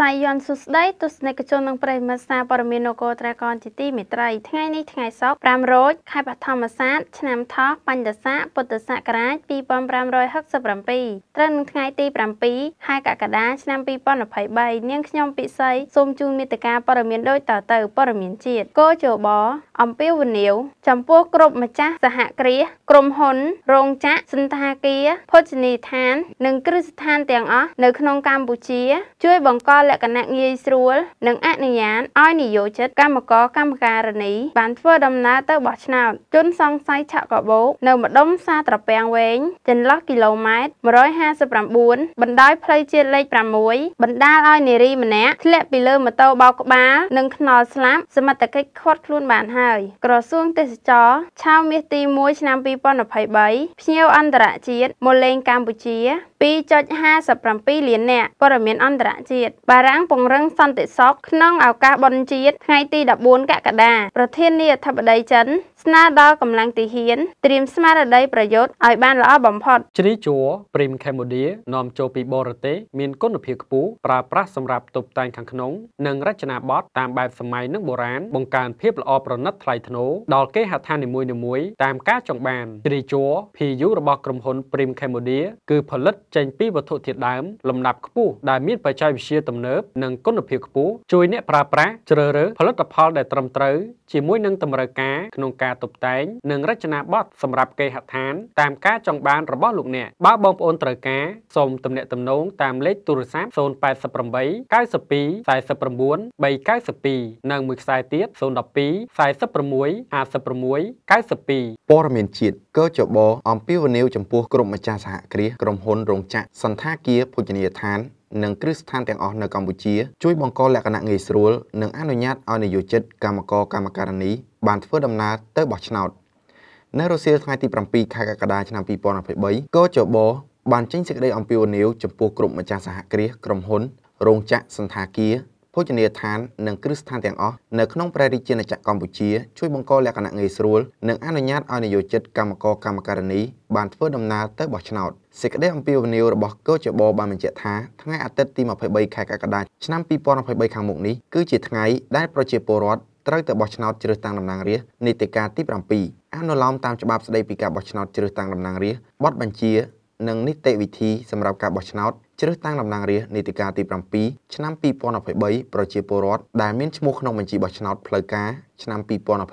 ស័យយន្តសុស្ដីទស្សនិកជននិងប្រិមិត្តសារព័ត៌មាននគរត្រាកនជាទីមេត្រីថ្ងៃនេះថ្ងៃសុក្រ5រោចខែបឋមសាទឆ្នាំថោះបញ្ញស័កពុទ្ធសករាជ2567ត្រូវនឹងថ្ងៃទី7ខែកក្កដាឆ្នាំ2023នាងខ្ញុំពិសីសូមជូនមេត្តាព័ត៌មានដូចតទៅព័ត៌មានជាតិកោជបអំពាវនាវចំពោះគ្រប់ម្ចាស់សហគ្រាសក្រុមហ៊ុនរោងចក្រសន្តាគារភោជនីយដ្ឋាននិង គ្រឹះស្ថានទាំងអស់នៅក្នុងកម្ពុជា ជួយបង្កលក្ខណៈងាយស្រួលនិងអនុញ្ញាតឲ្យនិយោជិតកម្មករកម្មការនីបានធ្វើដំណើរទៅបោះឆ្នោតជនសង្ស័យឆក់កបោកនៅម្ដុំសាត្រពាំងវែងចន្លោះគីឡូម៉ែត្រ159បណ្ដោយផ្លូវជាតិលេខ6បណ្ដាលឲ្យនារីម្នាក់ធ្លាក់ពីលើម៉ូតូបោកក្បាលនិងខ្នល់ស្លាប់សមត្ថកិច្ចឃាត់ខ្លួនបានហើយឡើយក្រសួងទេសចរឆាវមាសទី1ឆ្នាំ2023ភ្ញៀវអន្តរជាតិមកលេងកម្ពុជា2.57លាននាក់ព័ត៌មានអន្តរជាតិបារាំងពង្រឹងសន្តិសុខក្នុងឱកាសបុណ្យជាតិថ្ងៃទី14កក្កដាប្រធានាធិបតីចិន ស្នើដល់កម្លាំងទាហាន ត្រៀមស្មារតីប្រយុទ្ធឲ្យបានល្អបំផុតជ្រីជួរព្រីមខេមបូឌានាំចូលពីបរទេសមានគុណភាពខ្ពស់ប្រើប្រាស់សម្រាប់តុបតែងខាងក្នុងនិងរចនាបថតាមបែបសម័យនិងបុរាណបង្កើនភាពល្អប្រណិតថ្លៃថ្នូរដល់គេហដ្ឋាននីមួយៗតាមការចង់បានជ្រីជួរ PU របស់ក្រុមហ៊ុន ព្រីមខេមបូឌាគឺផលិតចេញពីវត្ថុធាតុដើមលំដាប់ខ្ពស់ដែលមានបច្ចេកវិទ្យាទំនើបនិងគុណភាពខ្ពស់ជួយអ្នកប្រើប្រាស់ជ្រើសរើសផលិតផលដែលត្រឹមត្រូវជាមួយនឹងតម្រូវការក្នុងការតុបតែងនិងរចនាបថសម្រាប់គេហដ្ឋានតាមការចង់បានរបស់លោកអ្នកបើបងប្អូនត្រូវការសូមទំនាក់ទំនង តាមលេខទូរស័ព្ទ088 92 49 392និងមួយខ្សែទៀត012 46 56 92ព័ត៌មានជាតិកជបអំពាវនាវចំពោះក្រុមម្ចាស់សហគ្រាសក្រុមហ៊ុនរងងចក្រសន្តាគារភោជនីយដ្ឋាននិងគ្រឹះស្ថានទាំងអស់នៅកម្ពុជាជួយ បង្កលក្ខណៈងាយស្រួលនិងអនុញ្ញាតឲ្យនិយោជិត កម្មករកម្មការិនីបានធ្វើដំណើរទៅបោះឆ្នោត នៅរសៀលថ្ងៃទី7ខែកក្កដាឆ្នាំ2023កជបបានចេញសេចក្តីអំពាវនាវចំពោះក្រុមម្ចាស់សហគ្រាសក្រុមហ៊ុនរោងចក្រសន្តាគារភោជនីយដ្ឋាននិងគ្រឹះស្ថានទាំងអស់នៅក្នុងព្រះរាជាណាចក្រកម្ពុជាជួយបង្កលក្ខណៈងាយស្រួលនិងអនុញ្ញាតឲ្យនិយោជិតកម្មករកម្មការិនីបានធ្វើដំណើរទៅបោះឆ្នោតសេចក្តីអំពាវនាវរបស់កោចបបានបញ្ជាក់ថាថ្ងៃអាទិត្យទី23ខែកក្កដាឆ្នាំ2023ខាងមុខនេះគឺជាថ្ងៃដែលប្រជាពលរដ្ឋត្រូវទៅបោះឆ្នោតជ្រើសតាំងតំណាងរាស្ត្រនីតិកាលទី7អនុលោមតាមច្បាប់ស្តីពីការបោះឆ្នោតជ្រើសតាំងតំណាងរាស្ត្របទបញ្ជានិងនីតិវិធីសម្រាប់ការបោះឆ្នោតជ្រើសតាំងតំណាងរាស្ត្រនីតិកាលទី7ឆ្នាំ2023ប្រជាពលរដ្ឋដែលមានឈ្មោះក្នុងបញ្ជីបោះឆ្នោតផ្លូវការឆ្នាំ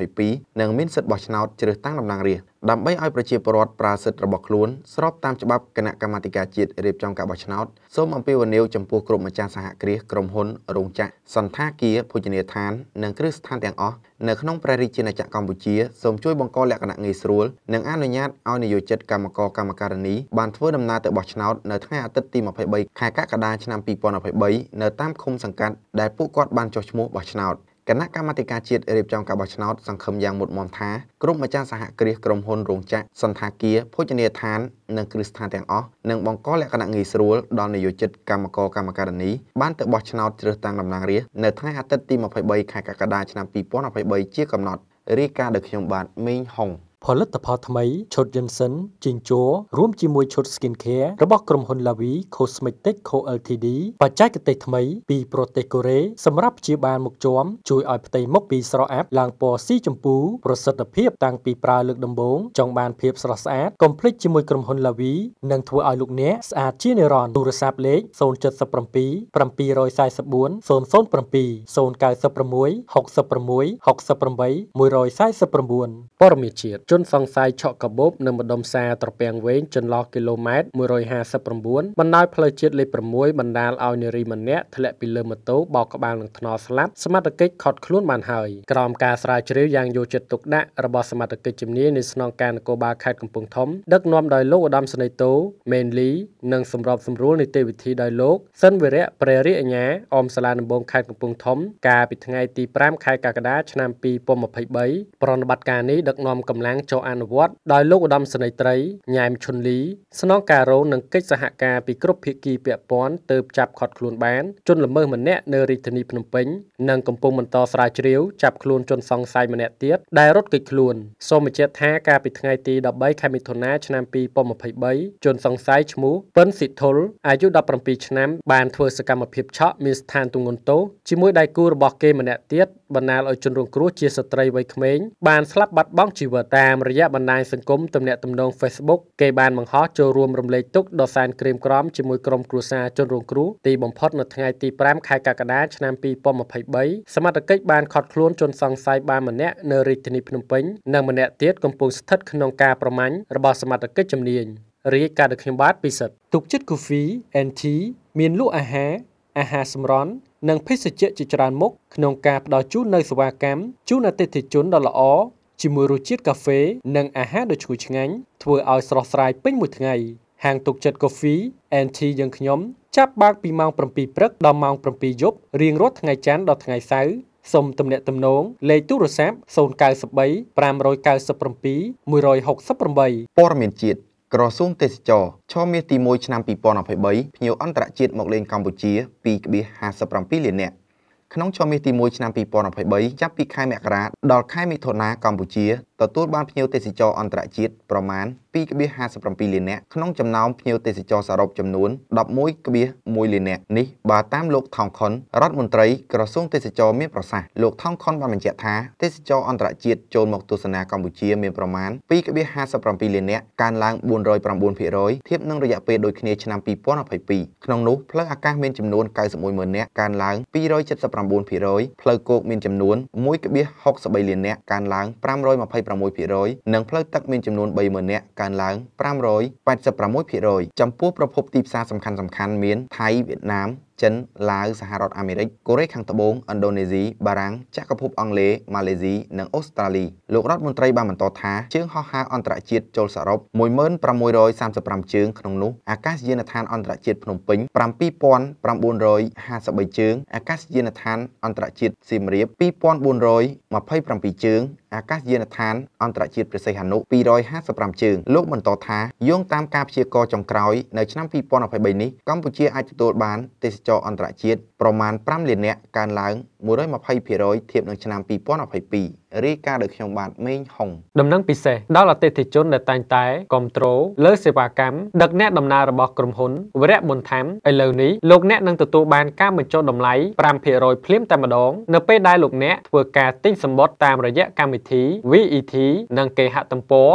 2022និងមានសិទ្ធិបោះឆ្នោតជ្រើសតាំងតំណាងរាស្ត្រដើម្បីឲ្យប្រជាពលរដ្ឋប្រើសិទ្ធិរបស់ខ្លួនស្របតាមច្បាប់គណៈកម្មាធិការជាតិរៀបចំការបោះឆ្នោតសូមអំពាវនាវចំពោះក្រុមម្ចាស់សហគ្រាសក្រុមហ៊ុនរោងចក្រសន្តាគារភោជនីយដ្ឋាននិងគ្រឹះស្ថានទាំងអស់នៅក្នុងព្រះរាជាណាចក្រកម្ពុជាសូមជួយបង្កលក្ខណៈងាយស្រួលនិងអនុញ្ញាតឲ្យនិយោជិតកម្មករកម្មការិនីបានធ្វើដំណើរទៅបោះឆ្នោតនៅថ្ងៃអាទិត្យទី23ខែកក្កដាឆ្នាំ2023នៅតាមឃុំសង្កាត់ដែលពួកគាត់បានចុះឈ្មោះបោះឆ្នោតគណៈកម្មាធិការជាតិរៀបចំការបោះឆ្នោតសង្ឃឹមយ៉ាងមុតមមថាក្រុមម្ចាស់សហគ្រាសក្រុមហ៊ុនរោងចក្រសន្តាគារភោជនីយដ្ឋាននិងគ្រឹះស្ថានទាំងអស់នឹងបង្កលក្ខណៈងាយស្រួលដល់នយោជិតកម្មករកម្មការនីបានទៅបោះឆ្នោតជ្រើសតាំងតំណាងរាស្ត្រនៅថ្ងៃអាទិត្យទី23ខែកក្កដាឆ្នាំ2023ជាកំណត់រាយការណ៍ដោយខ្ញុំបាទមីងហុងផលិតផលថ្មីឈុត Johnson ជីងជ័ររួមជាមួយឈុត Skincare របស់ក្រុមហ៊ុន Lavi Cosmetic Co Ltd បច្ចេកទេសថ្មី ពីប្រទេសកូរ៉េសម្រាប់ព្យាបាលមុខជាំជួយឲ្យផ្ទៃមុខពីស្រអាប់ឡើងពណ៌ស៊ីជម្ពូប្រសិទ្ធភាពតាំងពីប្រើលើកដំបូងចង់បានភាពស្រស់ស្អាតកុំភ្លេចជាមួយក្រុមហ៊ុន Lavi និងធ្វើឲ្យលោកអ្នកស្អាតជានិរន្តរ៍ទូរស័ព្ទលេខ077 744 007 096 66 68 149ព័ត៌មានជាតិជនសង្ស័យឆក់កបោបនៅម្ដុំផ្សារត្រពាំងវែងចន្លោះគីឡូម៉ែត្រ159បណ្ដោយផ្លូវជាតិលេខ6បណ្ដាលឲ្យនារីម្នាក់ធ្លាក់ពីលើម៉ូតូបោកក្បាលនឹងថ្នល់ស្លាប់សមត្ថកិច្ចខត់ខ្លួនបានហើយក្រោមការស្រាវជ្រាវយ៉ាងយកចិត្តទុកដាក់របស់សមត្ថកិច្ចជំនាញនៃស្នងការនគរបាលខេត្តកំពង់ធំដឹកនាំដោយលោកឧត្តមស្នេតូមេនលីនិងសម្របសម្រួលនីតិវិធីដោយលោកសិនវិរៈព្រះរាជអាជ្ញាអមសាលាដំបងខេត្តកំពង់ធំ កាលពីថ្ងៃទី5ខែកក្កដាឆ្នាំ2023ប្រណិបត្តិការនេះដឹកនាំកម្លាំងចូលអនុវត្តដោយលោកឧត្តមសេនីយ៍ត្រីញ៉ែមឈុនលីស្នងការរងនិងកិច្ចសហការពីគ្រប់ភាគីពាក់ព័ន្ធទើបចាប់ឃាត់ខ្លួនបានជនល្មើសម្នាក់នៅរាជធានីភ្នំពេញនិងកំពុងបន្តស្រាវជ្រាវចាប់ខ្លួនជនសង្ស័យម្នាក់ទៀតដែលរត់គេចខ្លួនសូមបញ្ជាក់ថាកាលពីថ្ងៃទី13ខែមិថុនាឆ្នាំ2023ជនសង្ស័យឈ្មោះប៉ិនស៊ីធុលអាយុ17ឆ្នាំបានធ្វើសកម្មភាពឆក់មានស្ថានទងន់ទោសជាមួយដៃគូរបស់គេម្នាក់ទៀតបណ្ដាលឲ្យជនរងគ្រោះជាស្ត្រីវ័យក្មេងបានស្លាប់បាត់បង់ជីវិតតាតាមរយៈបណ្ដាញសង្គមទំនាក់ទំនង Facebook គេបានបង្ហោះចូលរួមរំលែកទុក្ខដ៏សែនក្រៀមក្រំជាមួយក្រុមគ្រួសារជនរងគ្រោះទីបំផុតនៅថ្ងៃទី5ខែកក្កដាឆ្នាំ2023សមត្ថកិច្ចបានខត់ខ្លួនជនសង្ស័យ3ម្នាក់នៅរាជធានីភ្នំពេញនិងម្នាក់ទៀតកំពុងស្ថិតក្នុងការប្រមាញ់របស់សមត្ថកិច្ចជំនាញរាយការណ៍ដោយខ្ញុំបាទពិសិដ្ឋទុកចិត្តគូហ្វី NT មានលក់អាហារអាហារសម្រន់និងភេសជ្ជៈជាច្រើនមុខក្នុងការផ្តល់ជូននៅសេវាកម្មជូនអតិថិជនដ៏ល្អជាមួយរសជាតិកាហ្វេនិងអាហារដ៏ឈ្ងុយឆ្ងាញ់ធ្វើឲ្យស្រស់ស្រាយពេញមួយថ្ងៃហាងទុកចិត្តកាហ្វេ NT យើងខ្ញុំ ចាប់បើកពីម៉ោង7ព្រឹកដល់ម៉ោង7យប់រៀងរាល់ថ្ងៃច័ន្ទដល់ថ្ងៃសៅរ៍សូមទំនាក់ទំនងលេខទូរស័ព្ទ093 597 168ព័ត៌មានជាតិក្រសួងទេសចរឆមាសទី1ឆ្នាំ2023ភ្ញៀវអន្តរជាតិមកលេងកម្ពុជា2.57លាននាក់ក្នុងចុងមាសទី1ឆ្នាំ2023ចាប់ពីខែមករាដល់ខែមិថុនាកម្ពុជាទទួលបានភ្ញៀវទេសចរអន្តរជាតិប្រមាណ2.57លាននាក់ក្នុងចំណោមភ្ញៀវទេសចរសរុបចំនួន11.1លាននាក់នេះបើតាមលោកថងខុនរដ្ឋមន្ត្រីក្រសួងទេសចរមានប្រសាសន៍លោកថងខុនបានបញ្ជាក់ថាទេសចរអន្តរជាតិចូលមកទស្សនាកម្ពុជា មានប្រមាណ2.57លាននាក់កើនឡើង409%ធៀបនឹងរយៈពេលដូចគ្នាឆ្នាំ2022ក្នុងនោះផ្លូវអាកាសមានចំនួន91ម៉ឺននាក់កើនឡើង279%ផ្លូវគោកមានចំនួន1.63លាននាក់កើនឡើង526%និងផ្លូវទឹកមានចំនួន30000នាក់កើនកើនឡើង586%ចំពោះប្រភពទីផ្សារសំខាន់ៗមានថៃវៀតណាមចិនឡាវសហរដ្ឋអាមេរិកកូរ៉េខាងត្បូងឥណ្ឌូនេស៊ីបារាំងចក្រភពអង់គ្លេសម៉ាឡេស៊ីនិងអូស្ត្រាលីលោករដ្ឋមន្ត្រីបានបន្តថាជើងហោះហើរអន្តរជាតិចូលសរុប1635ជើងក្នុងនោះអាកាសយានដ្ឋានអន្តរជាតិភ្នំពេញ7953ជើងអាកាសយានដ្ឋាន អន្តរជាតិសៀមរាប2427ជើងអាកាសយានដ្ឋានអន្តរជាតិព្រះសីហនុ255ជើងលោកបន្តថាយោងតាមការព្យាករណ៍ចុងក្រោយនៅឆ្នាំ2023នេះកម្ពុជាអាចទទួលបានទេសចរអន្តរជាតិប្រមាណ5លាននាក់កើនឡើង120%ធៀបនឹងឆ្នាំ2022រាយការណ៍ដោយខ្ញុំបាទមេងហុងដំណឹងពិសេសដល់អតិថិជនដែលតែងតែគ្រប់គ្រងលើសេវាកម្មដឹកអ្នកដំណើររបស់ក្រុមហ៊ុនវរៈបុនថាំឥឡូវនេះលោកអ្នកនឹងទទួលបានការបញ្ចុះតម្លៃ5%ភ្លាមតែម្ដង នៅពេលដែលលោកអ្នកធ្វើការទិញសម្បត្តិតាមរយៈកម្មវិធី VET និងគេហទំព័រ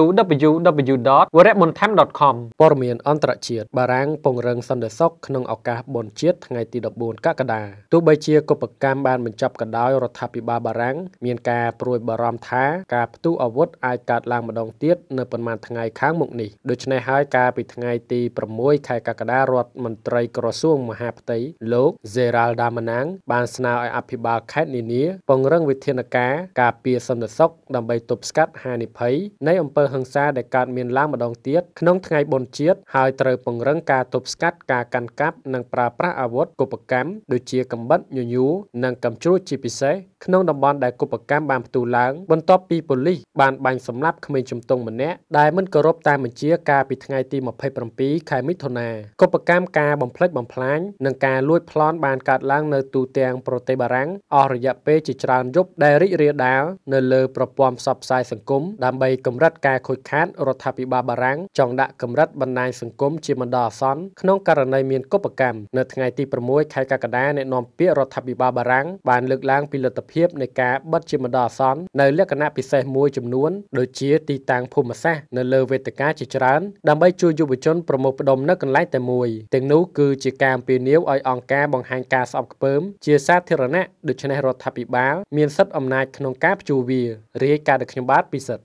www.wrabontham.com ព័ត៌មានអន្តរជាតិបារាំងពង្រឹងសន្តិសុខក្នុងឱកាសបុណ្យជាតិថ្ងៃទី10 14កក្កដាទោះបីជាគបកម្មបានបញ្ចប់ក៏ដោយរដ្ឋាភិបាលបារាំង មានការព្រួយបារម្ភថាការផ្ទុះអាវុធអាចកើតឡើងម្ដងទៀតនៅប៉ុន្មានថ្ងៃខាងមុខនេះដូច្នេះហើយកាលពីថ្ងៃទី6ខែកក្កដារដ្ឋមន្ត្រីក្រសួងមហាផ្ទៃលោក Gerald Damanang បានស្នើឲ្យអភិបាលខេត្តនានាពង្រឹងវិធានការការពារសន្តិសុខដើម្បីទប់ស្កាត់ហានិភ័យនៃអំពើហិង្សាដែលកើតមានឡើងម្ដងទៀតក្នុងថ្ងៃបុណ្យជាតិហើយត្រូវពង្រឹងការទប់ស្កាត់ការកាន់កាប់និងប្រើប្រាស់អាវុធគបកម្មដូចជាកំបិតញញួរនិងកំជ្រួចជាពិសេសក្នុងតំបន់ដែលគបកម្មបានផ្ទុះឡើង បន្ទាប់ពីប៉ូលីសបានបាញ់សម្លាប់ក្មេងជំទង់ម្នាក់ដែលមិនគោរពតាមបញ្ជាការពីថ្ងៃទី27ខែមិថុនាគបកម្មការបំផ្លិចបំផ្លាញនិងការលួចប្លន់បានកើតឡើងនៅទូទាំងប្រទេសបារាំងអស់រយៈពេលជាច្រើនយប់ដែលរីករាលដាលនៅលើប្រព័ន្ធផ្សព្វផ្សាយសង្គមដើម្បីកម្រិតការខូចខាតរដ្ឋាភិបាលបារាំងចង់ដាក់កម្រិតបណ្ដាញសង្គមជាបណ្ដោះអាសន្នក្នុងករណីមានគបកម្មនៅថ្ងៃទី6ខែខែកក្កដាអ្នកនាំពាក្យរដ្ឋាភិបាលបារាំងបានលើកឡើងពីលទ្ធភាពនៃការបិទជាបណ្ដោះអាសន្ននៅលក្ខណៈពិសេសមួយចំនួនដូចជាទីតាំងភូមិសាស្ត្រនៅលើវេទិកាជាច្រើន ដើម្បី ជួយយុវជនប្រមូលផ្ដុំនៅកន្លែងតែមួយទាំងនោះគឺជាការអំពាវនាវឲ្យអង្គការបង្ហាញការស្អប់ខ្ពើម ជាសាធារណៈដូច្នេះរដ្ឋាភិបាលមានសិទ្ធិអំណាចក្នុងការព្យួរវារាយការណ៍ដល់ខ្ញុំបាទពិសិដ្ឋ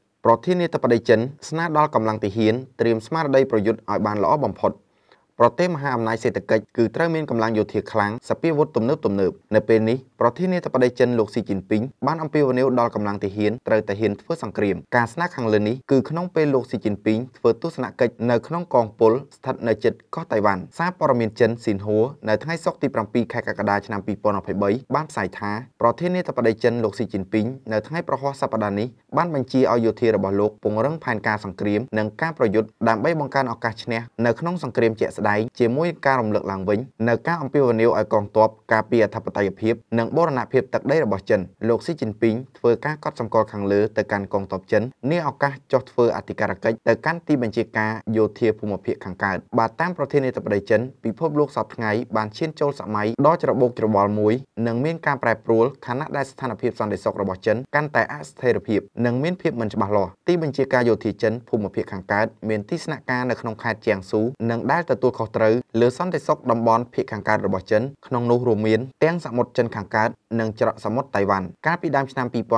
ប្រធានាធិបតីចិនស្នើដល់កម្លាំងទាហានត្រៀមស្មារតីប្រយុទ្ធឲ្យបានល្អបំផុតប្រទេសមហាអំណាចសេដ្ឋកិច្ចគឺត្រូវមានកម្លាំងយោធាខ្លាំងសពាវុធទំនើបទំនើបនៅពេលនេះប្រធានាធិបតីចិនលោកស៊ីជីនពីងបានអំពាវនាវដល់កម្លាំងទាហានត្រូវតែហ៊ានធ្វើសង្គ្រាមការស្នើខាងលើនេះគឺក្នុងពេលលោកស៊ីជីនពីងធ្វើទស្សនកិច្ចនៅក្នុងកងពលស្ថិតនៅជិតកោះតៃវ៉ាន់សារព័ត៌មានចិនស៊ីនហួរនៅថ្ងៃសុក្រទី7ខែកក្កដាឆ្នាំ2023បានផ្សាយថាប្រធានាធិបតីចិនលោកស៊ីជីនពីងនៅថ្ងៃប្រហោះសប្តាហ៍នេះបានបញ្ជាឲ្យយោធារបស់លោកពង្រឹងផែនការសង្គ្រាមនិងការប្រយុទ្ធដើម្បីបង្កើនឱកាសឈ្នះនៅក្នុងសង្គ្រាមជាក់ស្ដែងជាមួយការរំលឹកឡើងវិញនៅការអំពាវនាវឲ្យកងទ័ពការពារអធិបតេយ្យភាពនិងបូរណភាពទឹកដីរបស់ចិនលោកស៊ីជីនពីងធ្វើការកត់សម្គាល់ខាងលើទៅកាន់កងទ័ពចិននាឱកាសចុះធ្វើអធិការកិច្ចទៅកាន់ទីបញ្ជាការយោធាភូមិភាគខាងកើតបាទតាមប្រធានាធិបតីចិនពិភពលោកសពថ្ងៃបានឈានចូលសម័យដ៏ច្របូកច្របល់មួយ និងមានការប្រែប្រួលខណៈដែលស្ថានភាពសន្តិសុខរបស់ចិនកាន់តែអស្ថិរភាពនិងមានភាពមិនច្បាស់លាស់ទីបញ្ជាការយោធាចិនភូមិភាគខាងកើតមានទីស្នាក់ការនៅក្នុងខេត្តជៀងស៊ូនិងដែលទទួលខុសត្រូវលើសន្តិសុខតំបន់ភាគខាងកើតរបស់ចិន ក្នុងនោះរួមមាន ទាំងសមុទ្រចិនខាងកើតនិងច្រកសមុទ្រតៃវ៉ាន់កាលពីដើមឆ្នាំ2023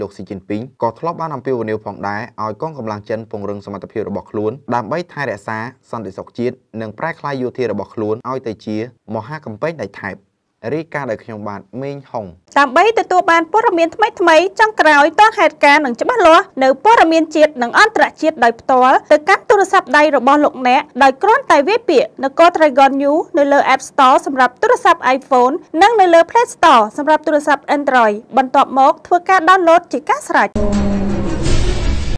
លោកស៊ីជីនពីងក៏ធ្លាប់បានអំពាវនាវផងដែរឲ្យកងកម្លាំងចិនពង្រឹងសមត្ថភាពរបស់ខ្លួនដើម្បីថែរក្សាសន្តិសុខជាតិនិងប្រែក្លាយយោធារបស់ខ្លួនឲ្យទៅជាមហាកម្ពែងដៃថែបរីកាដោយខ្ញុំបាទមេងហុងដើម្បីទទួលបានព័ត៌មានថ្មីថ្មីចុងក្រោយតហេតុការណ៍និងច្បាស់លាស់នៅព័ត៌មានជាតិនិងអន្តរជាតិដោយផ្ទាល់ទៅកាន់ទូរស័ព្ទដៃរបស់លោកអ្នកដោយគ្រាន់តែវាយពាក្យនគរ Dragon New នៅលើ App Store សម្រាប់ទូរស័ព្ទ iPhone និងនៅលើ Play Store សម្រាប់ទូរស័ព្ទ Android បន្ទាប់មកធ្វើការ download ជាការស្រេច